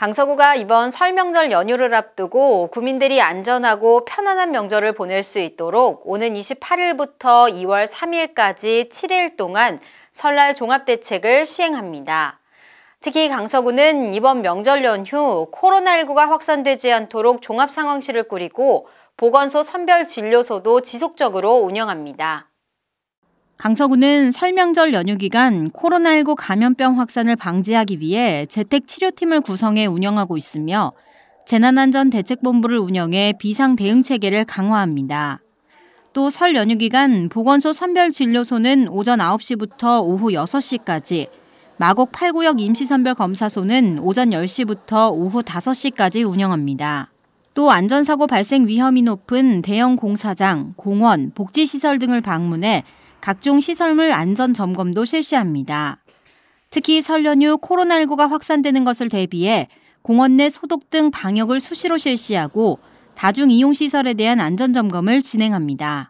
강서구가 이번 설명절 연휴를 앞두고 구민들이 안전하고 편안한 명절을 보낼 수 있도록 오는 28일부터 2월 3일까지 7일 동안 설날 종합대책을 시행합니다. 특히 강서구는 이번 명절 연휴 코로나19가 확산되지 않도록 종합상황실을 꾸리고 보건소 선별진료소도 지속적으로 운영합니다. 강서구는 설명절 연휴 기간 코로나19 감염병 확산을 방지하기 위해 재택 치료팀을 구성해 운영하고 있으며 재난안전대책본부를 운영해 비상 대응 체계를 강화합니다. 또 설 연휴 기간 보건소 선별진료소는 오전 9시부터 오후 6시까지, 마곡 8구역 임시선별검사소는 오전 10시부터 오후 5시까지 운영합니다. 또 안전사고 발생 위험이 높은 대형 공사장, 공원, 복지시설 등을 방문해 각종 시설물 안전 점검도 실시합니다. 특히 설 연휴 코로나19가 확산되는 것을 대비해 공원 내 소독 등 방역을 수시로 실시하고 다중 이용 시설에 대한 안전 점검을 진행합니다.